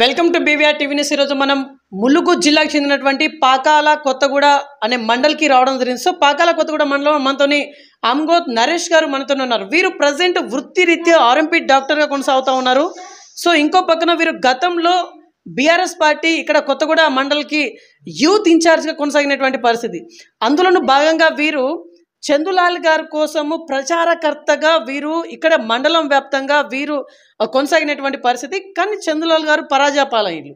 welcome to BVR TV news ఈరోజు మనం ములుగు జిల్లాకు చెందినటువంటి పాకాల కొత్తగూడ అనే మండలికి రావడం జరిగింది సో పాకాల కొత్తగూడ మండలం మనతోని అమ్గోత్ నరేష్ గారు మనతో ఉన్నారు వీరు ప్రజెంట్ వృత్తిరీత్యా ఆర్ఎంపీ డాక్టర్గా కొనసాగుతూ ఉన్నారు సో ఇంకో పక్కన వీరు గతంలో బీఆర్ఎస్ పార్టీ ఇక్కడ కొత్తగూడ మండలికి యూత్ ఇన్ఛార్జ్గా కొనసాగినటువంటి పరిస్థితి అందులోనూ భాగంగా వీరు చందులాల్ గారి కోసము ప్రచారకర్తగా వీరు ఇక్కడ మండలం వ్యాప్తంగా వీరు కొనసాగినటువంటి పరిస్థితి కానీ చందులాల్ గారు పరాజయపాలయ్యారు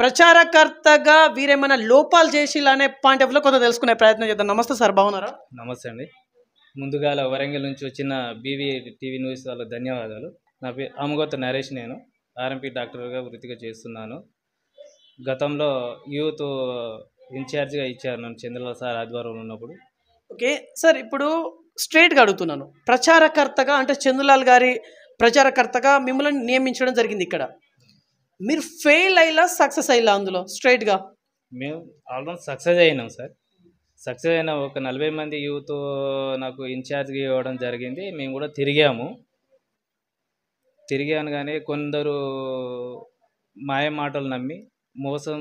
ప్రచారకర్తగా వీరేమైనా లోపాలు చేసిలా అనే పాయింట్ ఆఫ్లో కొంత తెలుసుకునే ప్రయత్నం చేద్దాం నమస్తే సార్ బాగున్నారా నమస్తే అండి ముందుగా వరంగల్ నుంచి వచ్చిన బీవీ టీవీ న్యూస్ వాళ్ళ ధన్యవాదాలు నా పేరు ఆమగోత నరేష్ నేను ఆర్ఎంపీ డాక్టర్గా వృత్తిగా చేస్తున్నాను గతంలో యూత్ ఇన్ఛార్జ్గా ఇచ్చాను చంద్రలాల్ సార్ ఆధ్వర్యంలో ఉన్నప్పుడు ఓకే సార్ ఇప్పుడు స్ట్రేట్గా అడుగుతున్నాను ప్రచారకర్తగా అంటే చందులాల్ గారి ప్రచారకర్తగా మిమ్మల్ని నియమించడం జరిగింది ఇక్కడ మీరు ఫెయిల్ అయ్యేలా సక్సెస్ అయ్యేలా అందులో స్ట్రైట్గా మేము ఆల్రౌండ్ సక్సెస్ అయినాం సార్ సక్సెస్ అయిన ఒక నలభై మంది యూత్ నాకు ఇన్ఛార్జ్గా ఇవ్వడం జరిగింది మేము కూడా తిరిగాము తిరిగాను కానీ కొందరు మాయ మాటలు నమ్మి మోసం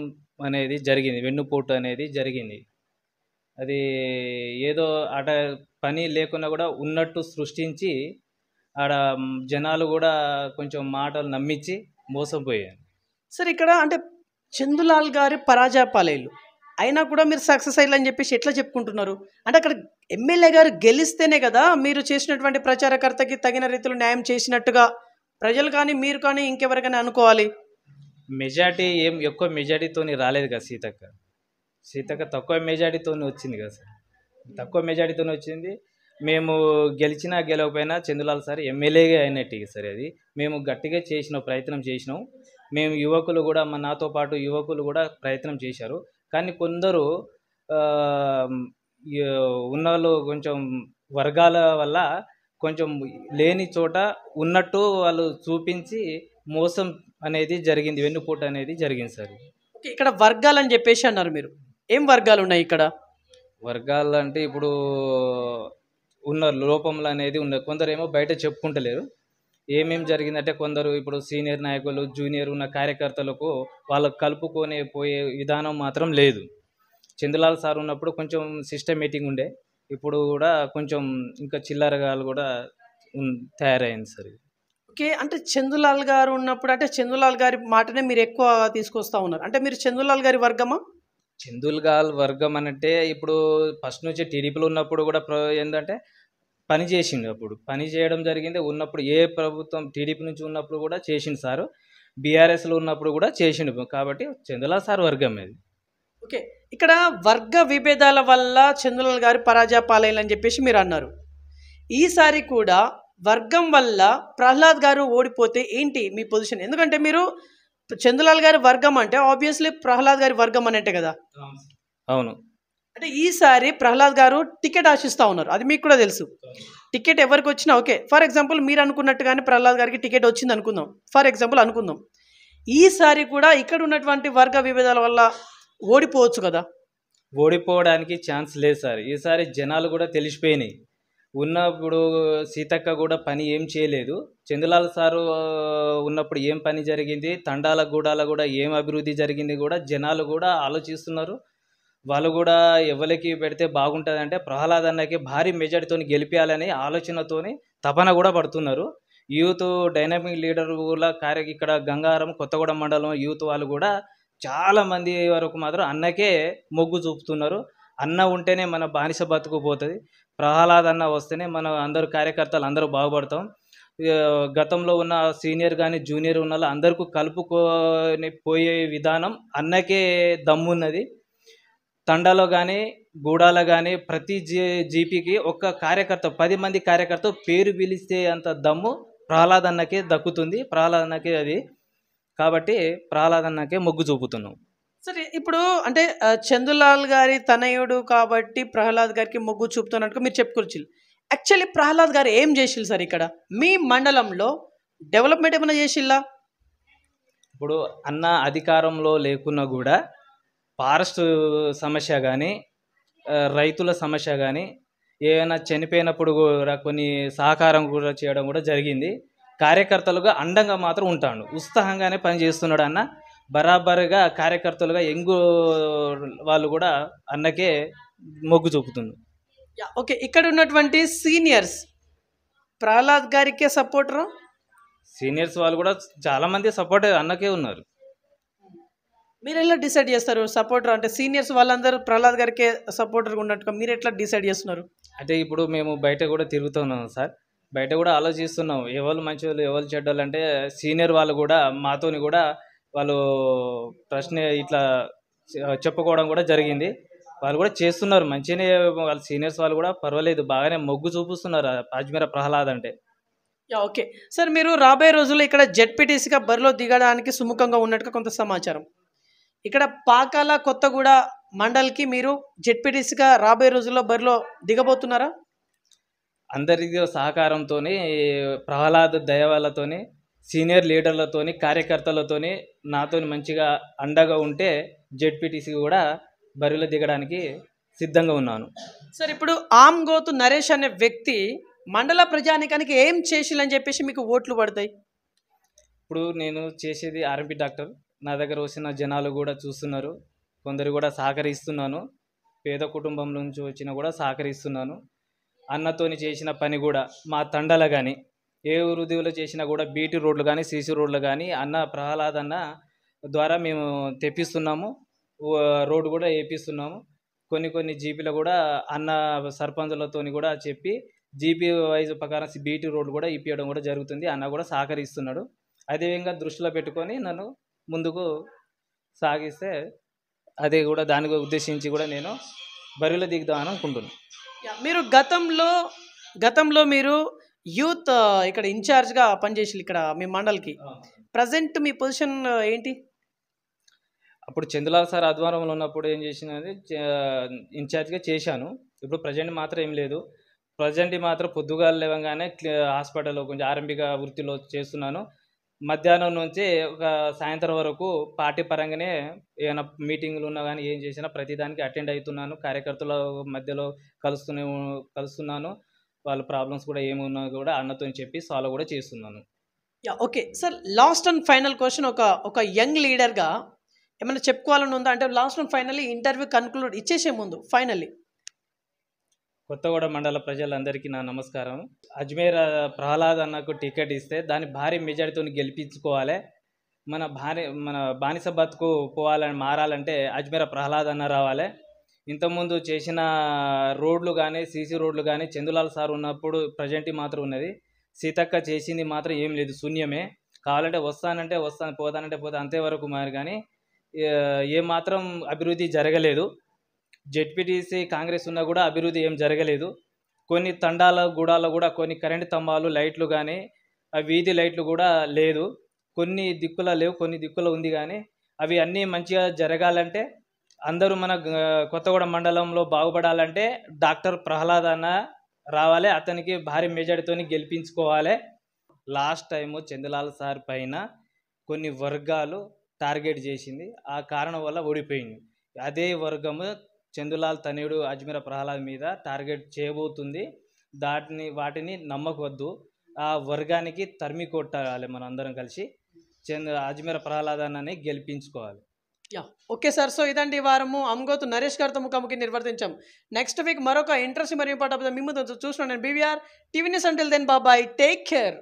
అనేది జరిగింది వెన్నుపోటు అనేది జరిగింది అది ఏదో ఆట పని లేకున్నా కూడా ఉన్నట్టు సృష్టించి ఆడ జనాలు కూడా కొంచెం మాటలు నమ్మించి పోయారు సార్ ఇక్కడ అంటే చందులాల్ గారి పరాజయపాలయలు అయినా కూడా మీరు సక్సెస్ అయ్యాలని చెప్పేసి ఎట్లా చెప్పుకుంటున్నారు అంటే అక్కడ ఎమ్మెల్యే గారు గెలిస్తేనే కదా మీరు చేసినటువంటి ప్రచారకర్తకి తగిన రీతిలో న్యాయం చేసినట్టుగా ప్రజలు కానీ మీరు కానీ ఇంకెవరికైనా అనుకోవాలి మెజార్టీ ఏం ఎక్కువ మెజార్టీతో రాలేదు కదా సీతక్క సీతక్క తక్కువ మెజారిటీతోనే వచ్చింది కదా సార్ తక్కువ మెజారిటీతోనే వచ్చింది మేము గెలిచినా గెలవకపోయినా చందులాల్ సార్ ఎమ్మెల్యేగా అయినట్టు సార్ అది మేము గట్టిగా చేసిన ప్రయత్నం చేసినాం మేము యువకులు కూడా మా నాతో పాటు యువకులు కూడా ప్రయత్నం చేశారు కానీ కొందరు వాళ్ళు కొంచెం వర్గాల వల్ల కొంచెం లేని చోట ఉన్నట్టు వాళ్ళు చూపించి మోసం అనేది జరిగింది వెన్నుపోటు అనేది జరిగింది సార్ ఇక్కడ వర్గాలని చెప్పేసి అన్నారు మీరు ఏం వర్గాలు ఉన్నాయి ఇక్కడ వర్గాలు అంటే ఇప్పుడు ఉన్న లోపములు అనేది ఉన్నాయి కొందరేమో బయట చెప్పుకుంటలేరు ఏమేమి జరిగిందంటే కొందరు ఇప్పుడు సీనియర్ నాయకులు జూనియర్ ఉన్న కార్యకర్తలకు వాళ్ళకు కలుపుకొని పోయే విధానం మాత్రం లేదు చంద్రలాల్ సార్ ఉన్నప్పుడు కొంచెం సిస్టమేటిక్ ఉండే ఇప్పుడు కూడా కొంచెం ఇంకా చిల్లరగాలు కూడా తయారైంది సార్ ఓకే అంటే చందులాల్ గారు ఉన్నప్పుడు అంటే చందులాల్ గారి మాటనే మీరు ఎక్కువ తీసుకొస్తా ఉన్నారు అంటే మీరు చందులాల్ గారి వర్గమా చందుల్గాల్ వర్గం అంటే ఇప్పుడు ఫస్ట్ నుంచి టీడీపీలో ఉన్నప్పుడు కూడా ఏంటంటే పని చేసిండు అప్పుడు పని చేయడం జరిగింది ఉన్నప్పుడు ఏ ప్రభుత్వం టీడీపీ నుంచి ఉన్నప్పుడు కూడా చేసిండు సారు బీఆర్ఎస్లో ఉన్నప్పుడు కూడా చేసిండు కాబట్టి చందులా సార్ వర్గం ఇది ఓకే ఇక్కడ వర్గ విభేదాల వల్ల చంద్రుల గారు పరాజయ పాలయ్యని చెప్పేసి మీరు అన్నారు ఈసారి కూడా వర్గం వల్ల ప్రహ్లాద్ గారు ఓడిపోతే ఏంటి మీ పొజిషన్ ఎందుకంటే మీరు చందులాల్ గారి వర్గం అంటే ఆబ్వియస్లీ ప్రహ్లాద్ గారి వర్గం అనేటే కదా అవును అంటే ఈసారి ప్రహ్లాద్ గారు టికెట్ ఆశిస్తూ ఉన్నారు అది మీకు కూడా తెలుసు టికెట్ ఎవరికి వచ్చినా ఓకే ఫర్ ఎగ్జాంపుల్ మీరు అనుకున్నట్టుగానే ప్రహ్లాద్ గారికి టికెట్ వచ్చింది అనుకుందాం ఫర్ ఎగ్జాంపుల్ అనుకుందాం ఈసారి కూడా ఇక్కడ ఉన్నటువంటి వర్గ విభేదాల వల్ల ఓడిపోవచ్చు కదా ఓడిపోవడానికి ఛాన్స్ లేదు సార్ ఈసారి జనాలు కూడా తెలిసిపోయినాయి ఉన్నప్పుడు సీతక్క కూడా పని ఏం చేయలేదు చందులాల్ సారు ఉన్నప్పుడు ఏం పని జరిగింది తండాల గూడాల కూడా ఏం అభివృద్ధి జరిగింది కూడా జనాలు కూడా ఆలోచిస్తున్నారు వాళ్ళు కూడా ఎవరికి పెడితే అంటే ప్రహ్లాద్ అన్నకి భారీ మెజార్టీతో గెలిపించాలని ఆలోచనతోని తపన కూడా పడుతున్నారు యూత్ డైనమిక్ లీడర్ కూడా కార్య ఇక్కడ గంగారం కొత్తగూడెం మండలం యూత్ వాళ్ళు కూడా చాలామంది వరకు మాత్రం అన్నకే మొగ్గు చూపుతున్నారు అన్న ఉంటేనే మన బానిస బతుకుపోతుంది ప్రహ్లాద్ అన్న వస్తేనే మన అందరు కార్యకర్తలు అందరూ బాగుపడతాం గతంలో ఉన్న సీనియర్ కానీ జూనియర్ ఉన్న అందరికీ కలుపుకొని పోయే విధానం అన్నకే దమ్మున్నది తండాలో కానీ గూడాలో కానీ ప్రతి జీ జీపీకి ఒక్క కార్యకర్త పది మంది కార్యకర్త పేరు పిలిస్తే అంత దమ్ము ప్రహ్లాద్ అన్నకే దక్కుతుంది ప్రహ్లాద్ అన్నకే అది కాబట్టి ప్రహ్లాద్ అన్నకే మొగ్గు చూపుతున్నాం సరే ఇప్పుడు అంటే చందులాల్ గారి తనయుడు కాబట్టి ప్రహ్లాద్ గారికి మొగ్గు చూపుతున్నట్టుగా మీరు చెప్పుకొచ్చి యాక్చువల్లీ ప్రహ్లాద్ గారు ఏం చేసిల్ సార్ ఇక్కడ మీ మండలంలో డెవలప్మెంట్ ఏమైనా చేసిల్లా ఇప్పుడు అన్న అధికారంలో లేకున్నా కూడా ఫారెస్ట్ సమస్య కానీ రైతుల సమస్య కానీ ఏమైనా చనిపోయినప్పుడు కూడా కొన్ని సహకారం కూడా చేయడం కూడా జరిగింది కార్యకర్తలుగా అండంగా మాత్రం ఉంటాడు ఉత్సాహంగానే పనిచేస్తున్నాడు అన్న బరాబరుగా కార్యకర్తలుగా ఎంగు వాళ్ళు కూడా అన్నకే మొగ్గు చూపుతుంది ఓకే ఇక్కడ ఉన్నటువంటి సీనియర్స్ ప్రహ్లాద్ గారికే సపోర్టరు సీనియర్స్ వాళ్ళు కూడా చాలామంది సపోర్ట్ అన్నకే ఉన్నారు మీరు ఎలా డిసైడ్ చేస్తారు సపోర్టర్ అంటే సీనియర్స్ వాళ్ళందరూ ప్రహ్లాద్ గారికే సపోర్టర్గా ఉన్నట్టుగా మీరు ఎట్లా డిసైడ్ చేస్తున్నారు అంటే ఇప్పుడు మేము బయట కూడా తిరుగుతున్నాం సార్ బయట కూడా ఆలోచిస్తున్నాం ఎవరు మంచి వాళ్ళు ఎవరు వాళ్ళు అంటే సీనియర్ వాళ్ళు కూడా మాతోని కూడా వాళ్ళు ప్రశ్న ఇట్లా చెప్పుకోవడం కూడా జరిగింది వాళ్ళు కూడా చేస్తున్నారు మంచిగానే వాళ్ళ సీనియర్స్ వాళ్ళు కూడా పర్వాలేదు బాగానే మొగ్గు చూపిస్తున్నారు అజ్మీర ప్రహ్లాద్ అంటే ఓకే సార్ మీరు రాబోయే రోజుల్లో ఇక్కడ జెడ్పీటీసీగా బరిలో దిగడానికి సుముఖంగా ఉన్నట్టుగా కొంత సమాచారం ఇక్కడ పాకాల కొత్తగూడ మండల్కి మీరు జెడ్పీటీసీగా రాబోయే రోజుల్లో బరిలో దిగబోతున్నారా అందరి సహకారంతో ప్రహ్లాద్ దయవాళ్ళతోని సీనియర్ లీడర్లతోని కార్యకర్తలతోని నాతోని మంచిగా అండగా ఉంటే జెడ్పీటీసీ కూడా బరిలో దిగడానికి సిద్ధంగా ఉన్నాను సార్ ఇప్పుడు ఆమ్ గోతు నరేష్ అనే వ్యక్తి మండల ప్రజానికానికి ఏం చేసిలని చెప్పేసి మీకు ఓట్లు పడతాయి ఇప్పుడు నేను చేసేది ఆర్ఎంపీ డాక్టర్ నా దగ్గర వచ్చిన జనాలు కూడా చూస్తున్నారు కొందరు కూడా సహకరిస్తున్నాను పేద కుటుంబం నుంచి వచ్చిన కూడా సహకరిస్తున్నాను అన్నతోని చేసిన పని కూడా మా తండల కానీ ఏ వృద్ధిలో చేసినా కూడా బీటీ రోడ్లు కానీ సీసీ రోడ్లు కానీ అన్న ప్రహ్లాద్ అన్న ద్వారా మేము తెప్పిస్తున్నాము రోడ్డు కూడా వేపిస్తున్నాము కొన్ని కొన్ని జీపీలు కూడా అన్న సర్పంచులతో కూడా చెప్పి జీపీ వైజ్ ప్రకారం బీటీ రోడ్లు కూడా ఇప్పించడం కూడా జరుగుతుంది అన్న కూడా సహకరిస్తున్నాడు అదేవిధంగా దృష్టిలో పెట్టుకొని నన్ను ముందుకు సాగిస్తే అదే కూడా దాని ఉద్దేశించి కూడా నేను బరిలో దిగుదామని అనుకుంటున్నాను మీరు గతంలో గతంలో మీరు యూత్ ఇక్కడ ఇన్ఛార్జ్గా పనిచేసి ఇక్కడ మీ మండలికి ప్రజెంట్ మీ పొజిషన్ ఏంటి అప్పుడు చంద్రలాల్ సార్ ఆధ్వర్యంలో ఉన్నప్పుడు ఏం చేసినది ఇన్ఛార్జ్గా చేశాను ఇప్పుడు ప్రజెంట్ మాత్రం ఏం లేదు ప్రజెంట్ మాత్రం పొద్దుగాలు లేవగానే హాస్పిటల్లో కొంచెం ఆరంభిక వృత్తిలో చేస్తున్నాను మధ్యాహ్నం నుంచి ఒక సాయంత్రం వరకు పార్టీ పరంగానే ఏమైనా మీటింగ్లు ఉన్నా కానీ ఏం చేసినా ప్రతిదానికి అటెండ్ అవుతున్నాను కార్యకర్తల మధ్యలో కలుస్తూనే కలుస్తున్నాను వాళ్ళ ప్రాబ్లమ్స్ కూడా ఏమున్నా కూడా అన్నతో చెప్పి సాల్వ్ కూడా చేస్తున్నాను yeah okay sir last and final question ఒక ఒక యంగ్ లీడర్గా ఏమైనా చెప్పుకోవాలని ఉందా అంటే last and finally interview conclude ఇచ్చేసే ముందు ఫైనల్లీ కొత్తగూడ మండల ప్రజలందరికీ నా నమస్కారం అజ్మేర్ ప్రహ్లాద్ అన్నకు టికెట్ ఇస్తే దాని భారీ మెజారిటీతో గెలిపించుకోవాలి మన భారీ మన బానిస బతుకు పోవాలని మారాలంటే అజ్మేర్ ప్రహ్లాద్ అన్న రావాలి ఇంతకుముందు చేసిన రోడ్లు కానీ సీసీ రోడ్లు కానీ చందులాల్ సార్ ఉన్నప్పుడు ప్రజెంట్ మాత్రం ఉన్నది సీతక్క చేసింది మాత్రం ఏం లేదు శూన్యమే కావాలంటే వస్తానంటే వస్తాను పోతానంటే పోతా అంతేవరకు మారు కానీ ఏ మాత్రం అభివృద్ధి జరగలేదు జెడ్పీటీసీ కాంగ్రెస్ ఉన్నా కూడా అభివృద్ధి ఏం జరగలేదు కొన్ని తండాల గూడాల్లో కూడా కొన్ని కరెంటు స్తంభాలు లైట్లు కానీ వీధి లైట్లు కూడా లేదు కొన్ని దిక్కుల లేవు కొన్ని దిక్కుల ఉంది కానీ అవి అన్నీ మంచిగా జరగాలంటే అందరూ మన కొత్తగూడ మండలంలో బాగుపడాలంటే డాక్టర్ ప్రహ్లాద్ అన్న రావాలి అతనికి భారీ మెజార్టీతో గెలిపించుకోవాలి లాస్ట్ టైము చందలాల్ సార్ పైన కొన్ని వర్గాలు టార్గెట్ చేసింది ఆ కారణం వల్ల ఓడిపోయింది అదే వర్గము చందులాల్ తనయుడు అజ్మీర ప్రహ్లాద్ మీద టార్గెట్ చేయబోతుంది దాటిని వాటిని నమ్మకొద్దు ఆ వర్గానికి తరిమి కొట్టాలి మనం అందరం కలిసి చంద్ర అజ్మీర ప్రహ్లాద్ అన్నని గెలిపించుకోవాలి యా ఓకే సార్ సో ఇదండి వారము అమ్గోతు నరేష్ గారితో ముఖాముఖి నిర్వర్తించాం నెక్స్ట్ వీక్ మరొక ఇంట్రెస్ట్ మరియు పాట మిమ్మల్ని ముందు చూస్తున్నాను నేను బీవీఆర్ టీవీ న్యూస్ అంటే దెన్ బాబాయ్ టేక్ కేర్